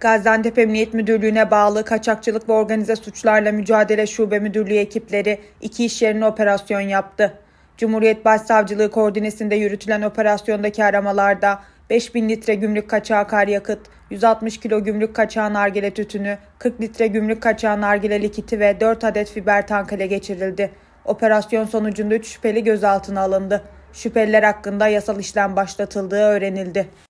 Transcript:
Gaziantep Emniyet Müdürlüğü'ne bağlı Kaçakçılık ve Organize Suçlarla Mücadele Şube Müdürlüğü ekipleri iki iş yerine operasyon yaptı. Cumhuriyet Başsavcılığı koordinesinde yürütülen operasyondaki aramalarda 5000 litre gümrük kaçağı karyakıt, 160 kilo gümrük kaçağı nargile tütünü, 40 litre gümrük kaçağı nargile likiti ve 4 adet fiber tank ele geçirildi. Operasyon sonucunda 3 şüpheli gözaltına alındı. Şüpheliler hakkında yasal işlem başlatıldığı öğrenildi.